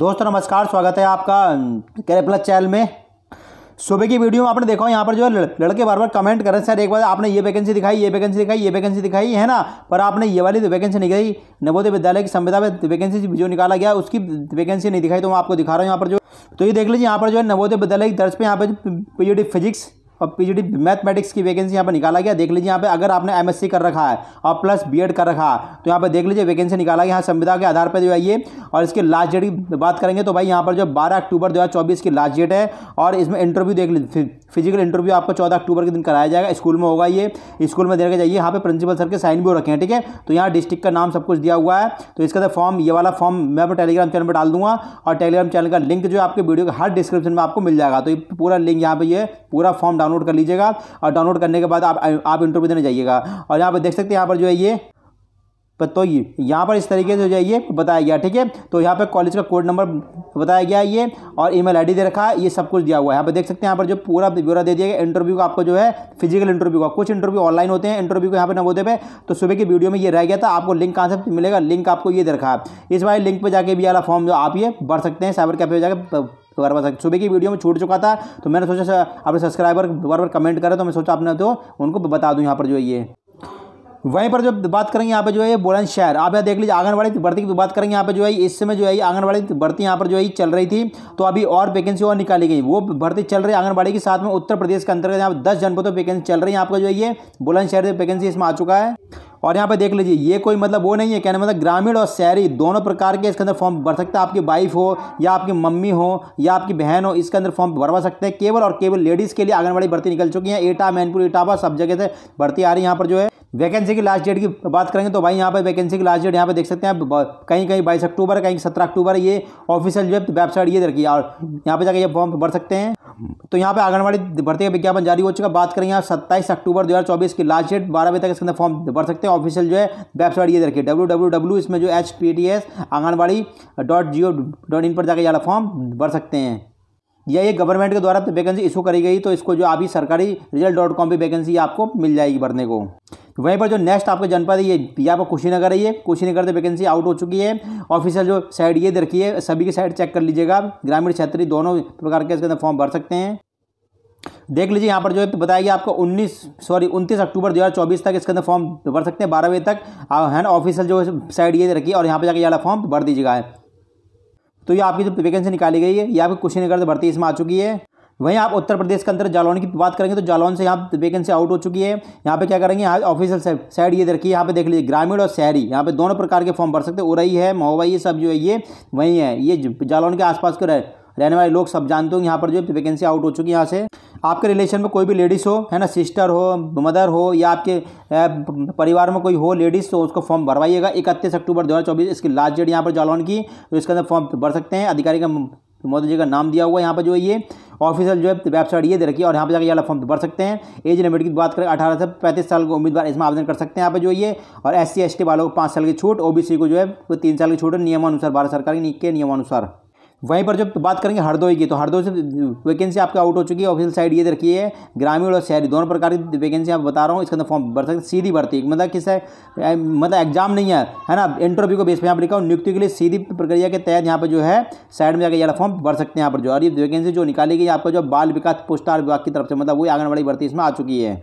दोस्तों नमस्कार स्वागत है आपका कैरे प्लस चैनल में सुबह की वीडियो में आपने देखा यहाँ पर जो है लड़के बार बार कमेंट कर रहे हैं सर एक बार आपने ये वैकेंसी दिखाई ये वैकेंसी दिखाई ये वैकेंसी दिखाई है ना पर आपने ये वाली वैकेंसी नहीं दिखाई नवोदय विद्यालय की संविधा में वैकेंसी जो निकाला गया उसकी वैकेंसी नहीं दिखाई तो मैं आपको दिखा रहा हूँ यहाँ पर जो तो ये देख लीजिए यहाँ पर जो है नवोदय विद्यालय की दर्ज पर यहाँ पर पी फिजिक्स और पीजीडी मैथमेटिक्स की वैकेंसी यहाँ पर निकाला गया देख लीजिए यहाँ पे अगर आपने एमएससी कर रखा है और प्लस बीएड कर रखा है तो यहाँ पे देख लीजिए वैकेंसी निकाला गया यहाँ संविधा के आधार पर जो है ये और इसके लास्ट डेट की बात करेंगे तो भाई यहाँ पर जो बारह अक्टूबर दो की लास्ट डेट है और इसमें इंटरव्यू देख लीजिए फिजिकल इंटरव्यू आपको चौदह अक्टूबर के दिन कराया जाएगा स्कूल में होगा ये स्कूल में देखा जाइए यहाँ पर प्रिंसिपल सर के साइन भी हो रखे हैं ठीक है तो यहाँ डिस्ट्रिक्ट का नाम सब कुछ दिया हुआ है तो इसका फॉर्म ये वाला फॉर्म मैं अपने टेलीग्राम चैनल पर डाल दूंगा और टेलीग्राम चैनल का लिंक जो आपके वीडियो के हर डिस्क्रिप्शन में आपको मिल जाएगा तो ये पूरा लिंक यहाँ पर ये पूरा फॉर्म डाउनलोड डाउनलोड कर लीजिएगा और डाउनलोड करने के बाद आप आप इंटरव्यू देने जाइएगा और यहाँ पर देख सकते हैं यहाँ पर जो है ये तो यहाँ पर इस तरीके से जो है ये बताया गया ठीक है तो यहाँ पर कॉलेज का कोड नंबर बताया गया ये और ईमेल आईडी दे रखा है ये सब कुछ दिया हुआ है यहाँ पर देख सकते हैं यहाँ पर जो पूरा ब्यौरा दे दिया गया इंटरव्यू का आपको जो है फिजिकल इंटरव्यू का कुछ इंटरव्यू ऑनलाइन होते हैं इंटरव्यू को यहाँ पर दे पे तो सुबह की वीडियो में ये रह गया था आपको लिंक कहाँ से मिलेगा लिंक आपको ये दे रखा है इस बार लिंक पर जाके भी वाला फॉर्म जो आप ये भर सकते हैं साइबर कैफे पर जाकर तो बार बार सुबह की वीडियो में छूट चुका था तो मैंने सोचा अपने सब्सक्राइबर बार बार कमेंट करें तो मैं सोचा अपने तो उनको बता दूँ यहाँ पर जो ये वहीं पर जब बात करेंगे यहाँ पे जो है बुलंदशहर आप यहाँ देख लीजिए आंगनबाड़ी भर्ती की बात करेंगे यहाँ पे जो है इस समय जो है आंगनबाड़ी भर्ती यहाँ पर जो है चल रही थी तो अभी और वैकेंसी और निकाली गई वो भर्ती चल रही आंगनबाड़ी के साथ में उत्तर प्रदेश के अंतर्गत यहाँ पर दस जनपदों तो वैकेंसी चल रही है आपका जो है ये बुलंदशहर से वैकेंसी इसमें आ चुका है और यहाँ पे देख लीजिए ये कोई मतलब वो नहीं है कहना मतलब ग्रामीण और शहरी दोनों प्रकार के इसके अंदर फॉर्म भर सकता है आपकी वाइफ हो या आपकी मम्मी हो या आपकी बहन हो इसके अंदर फॉर्म भरवा सकते हैं केवल और केवल लेडीज़ के लिए आंगनबाड़ी भर्ती निकल चुकी है एटा मैनपुर इटावा सब जगह से भर्ती आ रही है यहाँ पर जो है वैकेंसी की लास्ट डेट की बात करेंगे तो भाई यहाँ पर वैकेंसी की लास्ट डेट यहाँ पर देख सकते हैं आप कहीं कहीं बाईस अक्टूबर कहीं सत्रह अक्टूबर ये ऑफिशियल है वेबसाइट ये रखी है और यहाँ पर जाकर ये फॉर्म भर सकते हैं तो यहाँ पे आंगनबाड़ी भर्ती का विज्ञापन जारी हो चुका बात करेंगे आप सत्ताईस अक्टूबर 2024 की लास्ट डेट बारह बजे तक इसके अंदर फॉर्म भर सकते हैं ऑफिशियल जो है वेबसाइट ये देखिए डब्ल्यू डब्ल्यू डब्ल्यू इसमें जो H P T S anganwadi dot G O dot in पर जाकर यहाँ फॉर्म भर सकते हैं या ये गवर्नमेंट के द्वारा वैकेंसी इशू करी गई तो इसको जो अभी सरकारी रिजल्ट डॉट कॉम पर वैकेंसी आपको मिल जाएगी भरने को वहीं पर जो नेक्स्ट आपके जनपद है ये यहाँ पर कुशीनगर है ये कुशीनगर से वैकेंसी आउट हो चुकी है ऑफिशियल जो साइड ये दे रखी है सभी की साइड चेक कर लीजिएगा ग्रामीण क्षेत्रीय दोनों प्रकार के इसके अंदर फॉर्म भर सकते हैं देख लीजिए यहाँ पर जो है बताया गया आपको 19 सॉरी 29 अक्टूबर 2024 तक इसके अंदर फॉर्म भर सकते हैं बारह बजे तक है ना ऑफिशियल जो साइड ये रखी और यहाँ पर जाकर ये फॉर्म भर दीजिएगा तो ये आपकी जो वैकेंसी निकाली गई है ये आपकी कुशीनगर से भर्ती इसमें आ चुकी है वहीं आप उत्तर प्रदेश के अंदर जालौन की बात करेंगे तो जालौन से यहाँ वैकेंसी आउट हो चुकी है यहाँ पे क्या करेंगे यहाँ ऑफिसियल साइड ये देखिए यहाँ पे देख लीजिए ग्रामीण और शहरी यहाँ पे दोनों प्रकार के फॉर्म भर सकते हैं उरई है महोबा ये सब जो है ये वहीं है ये जालौन के आसपास के रहने वाले लोग सब जानते हो यहाँ पर जो वैकेंसी आउट हो चुकी है यहाँ से आपके रिलेशन में कोई भी लेडीज़ हो है ना सिस्टर हो मदर हो या आपके परिवार में कोई हो लेडीज़ तो उसको फॉर्म भरवाइएगा इकतीस अक्टूबर दो हज़ार चौबीस इसकी लास्ट डेट यहाँ पर जालौन की तो इसके अंदर फॉर्म भर सकते हैं अधिकारी का तो मोदी जी का नाम दिया हुआ है यहाँ पर जो है ये ऑफिशियल जो है वेबसाइट ये दे रखी है और यहाँ पर जाकर ये फॉर्म भर सकते हैं एज लिमिट की बात करें अठारह से पैंतीस साल के उम्मीदवार इसमें आवेदन कर सकते हैं यहाँ पर जो ये और एस सी वालों को पाँच साल की छूट ओ को जो है वो तीन साल की छूट नियमानुसार भारत सरकार के नियमानुसार वहीं पर जब बात करेंगे हरदोई की तो हरदोई से वैकेंसी आपकी आउट हो चुकी है ऑफिशियल साइड ये रखी है ग्रामीण और शहरी दोनों प्रकार की वैकेंसी आप बता रहा हूँ इसके अंदर फॉर्म भर सकते सीधी भर्ती मतलब किस है मतलब एग्जाम नहीं है है ना इंटरव्यू को बेस पर यहाँ पर लिखा हो नियुक्ति के लिए सीधी प्रक्रिया के तहत यहाँ पर जो है साइड में जाकर यहाँ फॉर्म भर सकते हैं यहाँ पर जो और ये वैकेंसी जो निकाली गई आपका जो बाल विकास पुस्तार विभाग की तरफ से मतलब वही आंगनबाड़ी भर्ती इसमें आ चुकी है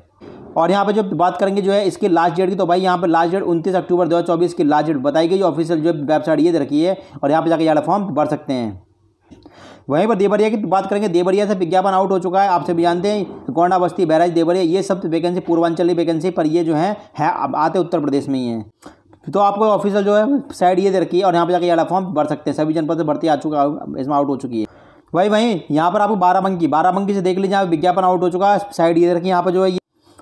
और यहाँ पर जब बात करेंगे जो है इसकी लास्ट डेट की तो भाई यहाँ पर लास्ट डेट उनतीस अक्टूबर 2024 की लास्ट डेट बताई गई ऑफिशियल जो वेबसाइट ये रखी है और यहाँ पर जाकर यहाँ फॉर्म भर सकते हैं वहीं पर देवरिया की बात करेंगे देवरिया से विज्ञापन आउट हो चुका है आप सभी जानते हैं गोंडा बस्ती बैराज देवरिया ये सब वैकेंसी पूर्वांचली वैकेंसी पर ये जो है, है आते उत्तर प्रदेश में ही है तो आपको ऑफिसर जो है साइड ये दे रखी है और यहाँ पर जाकर यहाँ फॉर्म भर सकते हैं सभी जनपद से भर्ती आ चुका है इसमें आउट हो चुकी है वही वहीं यहाँ पर आपको बाराबंकी बाराबंकी से देख लीजिए यहाँ विज्ञापन आउट हो चुका है साइड ये रखी यहाँ पर जो है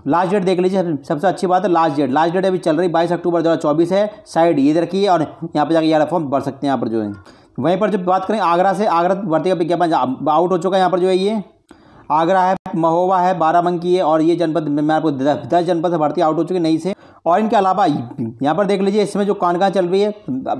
लास्ट डेट देख लीजिए सबसे अच्छी बात है लास्ट डेट लास्ट डेट अभी चल रही बाईस अक्टूबर दो हज़ार चौबीस है साइड ये रखी है और यहाँ पर जाकर यहाँ फॉर्म भर सकते हैं यहाँ पर जो है वहीं पर जब बात करें आगरा से आगरा भर्ती का विज्ञापन आउट हो चुका है यहाँ पर जो है ये आगरा है महोबा है बाराबंकी है और ये जनपद मैं आपको दस जनपद से भर्ती आउट हो चुकी नई से और इनके अलावा यहाँ पर देख लीजिए इसमें जो कान कहाँ चल रही है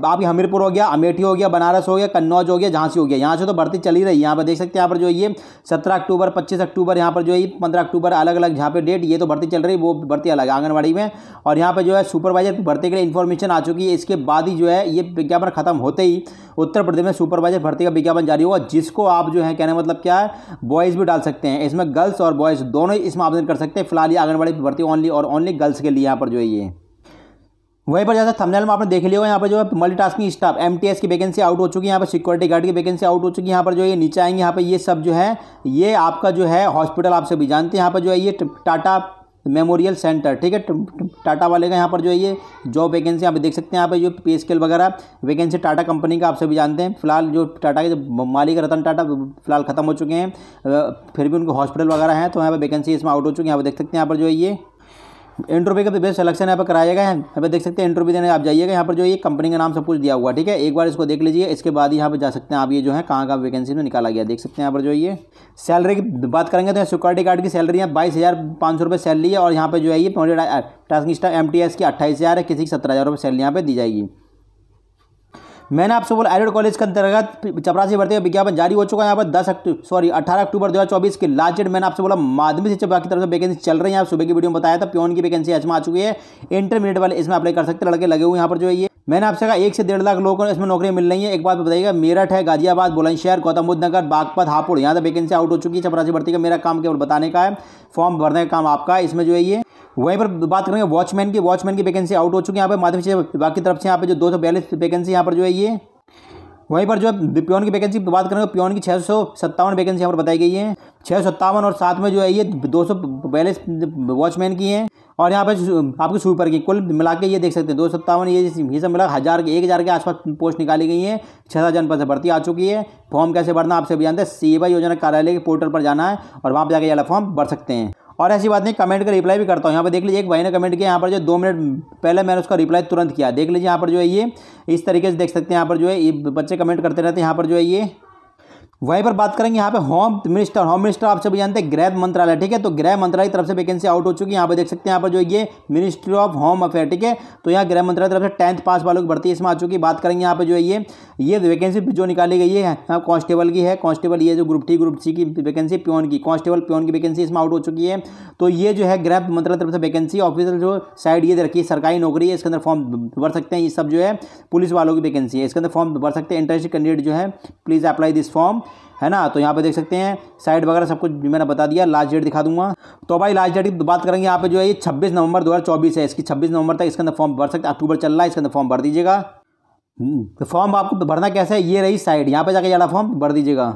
आप हमीरपुर हो गया अमेठी हो गया बनारस हो गया कन्नौज हो गया झांसी हो गया यहाँ से तो भर्ती चली रही है यहाँ पर देख सकते हैं यहाँ पर जो ये सत्रह अक्टूबर पच्चीस अक्टूबर यहाँ पर जो है पंद्रह अक्टूबर अलग अलग जहाँ पर डेट ये तो भर्ती चल रही है वो भर्ती अलग आंगनबाड़ी में और यहाँ पर जो है सुपरवाइजर भर्ती के लिए इन्फॉर्मेशन आ चुकी है इसके बाद ही जो है ये विज्ञापन खत्म होते ही उत्तर प्रदेश में सुपरवाइजर भर्ती का विज्ञापन जारी होगा जिसको आप जो है कहने मतलब क्या है बॉयज़ भी डाल सकते हैं इसमें गर्ल्स और बॉयज़ दोनों ही इसमें आवेदन कर सकते हैं फिलहाल ये आंगनबाड़ी भर्ती ओनली और ओनली गर्ल्स के लिए यहाँ पर जो है ये वहीं पर जैसा थंबनेल में आपने देख लिया यहाँ पर जो है मल्टीटास्किंग स्टाफ एमटीएस की वैकेंसी आउट हो चुकी है यहाँ पर सिक्योरिटी गार्ड की वैकेंसी आउट हो चुकी है यहाँ पर जो ये नीचे आएंगे यहाँ पर ये सब जो है ये आपका जो है हॉस्पिटल आप सभी जानते हैं यहाँ पर जो है ये टाटा मेमोरियल सेंटर ठीक है टाटा वाले का यहाँ पर जो है ये जॉब वैकेंसी आप देख सकते हैं यहाँ पर जो पे स्केल वगैरह वैकेंसी टाटा कंपनी का आप सभी जानते हैं फिलहाल जो टाटा के मालिक रतन टाटा फिलहाल खत्म हो चुके हैं फिर भी उनके हॉस्पिटल वगैरह हैं तो यहाँ पर वैकेंसी इसमें आउट हो चुकी है यहाँ पर देख सकते हैं यहाँ पर जो है ये एंट्रोपी का बेस्ट सिलेक्शन यहाँ पर कराया गया है यहाँ पर देख सकते हैं एंट्रोपी देने आप जाइएगा यहाँ पर जो ये कंपनी का नाम सब कुछ दिया हुआ ठीक है एक बार इसको देख लीजिए इसके बाद यहाँ पर जा सकते हैं आप ये जो है कहाँ का वैकेंसी में निकाला गया देख सकते हैं यहाँ पर जो ये सैलरी की बात करेंगे तो सिक्योरिटी गार्ड की सैलरी है बाईस हज़ार पाँच सौ रुपये सैलरी है और यहाँ पर जो है ये task staff M T S की अट्ठाईस हज़ार है किसी की सत्रह हज़ार रुपये सैलरी यहाँ पर दी जाएगी मैंने आपसे बोला एडेड कॉलेज के अंतर्गत चपरासी भर्ती का विज्ञापन जारी हो चुका है यहाँ पर दस अक्टूबर सॉरी अठारह अक्टूबर दो के लास्ट डेट मैंने आपसे बोला माध्यमिक शिक्षा विभाग की तरफ से वैकेंसी चल रही है आप सुबह की वीडियो में बताया था प्योन की वैकेंसी आज आ चुकी है इंटरमीडिएट वाले इसमें अप्लाई कर सकते लड़के लगे हुए यहाँ पर जो है मैंने आपसे कहा एक से डेढ़ लाख लोगों को इसमें नौकरी मिल रही है एक बात बताइएगा मेरठ है गाजियाबाद बुलंदशहर गौतम बुद्ध नगर बागपत हापुड़ यहाँ तक वैकेंसी आउट हो चुकी है चपरासी भर्ती का मेरा काम केवल बताने का है फॉर्म भरने का काम आपका है इसमें जो है ये वहीं पर बात करेंगे वॉचमैन की वॉचमैन की वैकेंसी आउट हो चुकी है यहाँ पर माध्यम से बाकी तरफ से यहाँ पर जो दो सौ बयालीस वैकेंसी यहाँ पर जो है ये वहीं पर जो है प्योन की वैकेंसी की बात करेंगे प्योन की छः सौ सत्तावन वैकेंसी यहाँ पर बताई गई है छः सौ सत्तावन और साथ में जो है ये दो सौ बयालीस वॉचमैन की हैं और यहाँ पर आपके सुपर की कुल मिला के ये देख सकते हैं दो सत्तावन ये ये सब मिला हज़ार के एक हज़ार के आसपास पोस्ट निकाली गई है छः हज़ार जनपद से भर्ती आ चुकी है फॉर्म कैसे भरना आप सभी जानते हैं सेवा योजना कार्यालय के पोर्टल पर जाना है और वहाँ पर जाकर ये फॉर्म भर सकते हैं और ऐसी बात नहीं कमेंट का रिप्लाई भी करता हूँ यहाँ पर देख लीजिए एक भाई ने कमेंट किया यहाँ पर जो दो मिनट पहले मैंने उसका रिप्लाई तुरंत किया देख लीजिए यहाँ पर जो है ये इस तरीके से देख सकते हैं यहाँ पर जो है ये बच्चे कमेंट करते रहते हैं यहाँ पर जो है ये वहीं पर बात करेंगे यहाँ पे होम मिनिस्टर होम मिनिस्टर आप सभी जानते हैं गृह मंत्रालय ठीक है तो गृह मंत्रालय की तरफ से वैकेंसी आउट हो चुकी है यहाँ पे देख सकते हैं यहाँ पर जो ये मिनिस्ट्री ऑफ होम अफेयर ठीक है तो यहाँ गृह मंत्रालय की तरफ से टेंथ पास वालों की भर्ती इसमें आ चुकी है बात करेंगे यहाँ पर जो ये ये वैकेंसी जो निकाली गई है कॉन्स्टेबल की है कॉन्स्टेबल ये जो ग्रुप टी ग्रुप सी की वैकेंसी प्योन की कांस्टेबल प्योन की वैकेंसी इसमें आउट हो चुकी है तो ये जो है गृह मंत्रालय तरफ से वैकेंसी ऑफिसर जो साइड ये रखी है सरकारी नौकरी है इसके अंदर फॉर्म भर सकते हैं ये सब जो है पुलिस वालों की वैकेंसी है इसके अंदर फॉर्म भर सकते हैं इंटरेस्ट कैंडिडेट जो है प्लीज़ अप्लाई दिस फॉर्म है ना तो यहाँ पे देख सकते हैं साइड वगैरह सब कुछ मैंने बता दिया लास्ट डेट दिखा दूंगा तो भाई लास्ट डेट की बात करेंगे यहाँ पे जो है ये 26 नवंबर 2024 है इसकी 26 नवंबर तक इसके अंदर फॉर्म भर सकते अक्टूबर चल रहा है इसके अंदर फॉर्म भर दीजिएगा हम्म, तो फॉर्म आपको भरना कैसे है ये रही साइड यहाँ पर जाकर ज़्यादा फॉर्म भर दीजिएगा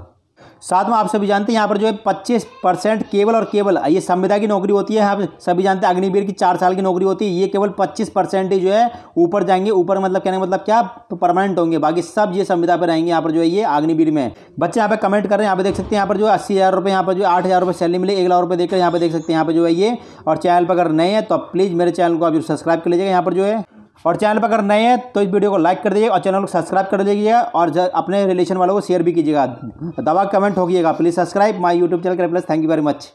साथ में आप सभी जानते हैं यहाँ पर जो है पच्चीस परसेंट केवल और केवल ये संविदा की नौकरी होती है आप सभी जानते हैं अग्निवीर की चार साल की नौकरी होती है ये केवल पच्चीस परसेंट जो है ऊपर जाएंगे ऊपर मतलब कहने मतलब क्या परमानेंट होंगे बाकी सब ये संविदा पर रहेंगे यहाँ पर जो है ये अग्निवीर में बच्चे यहाँ पर कमेंट कर रहे हैं यहाँ पे देख सकते हैं यहाँ पर जो है अस्सी हज़ार रुपये यहाँ पर जो आठ हज़ार रुपये सैलरी मिले एक लाख रुपये देखकर यहाँ पर देख सकते हैं यहाँ पर जो है ये और चैनल पर अगर नए हैं तो प्लीज़ मेरे चैनल को आप सब्सक्राइब कर लीजिएगा यहाँ पर जो है और चैनल पर अगर नए हैं तो इस वीडियो को लाइक कर दीजिएगा और चैनल को सब्सक्राइब कर दीजिएगा और अपने रिलेशन वालों को शेयर भी कीजिएगा दवा कमेंट होगी please subscribe my YouTube channel कर plus thank you very much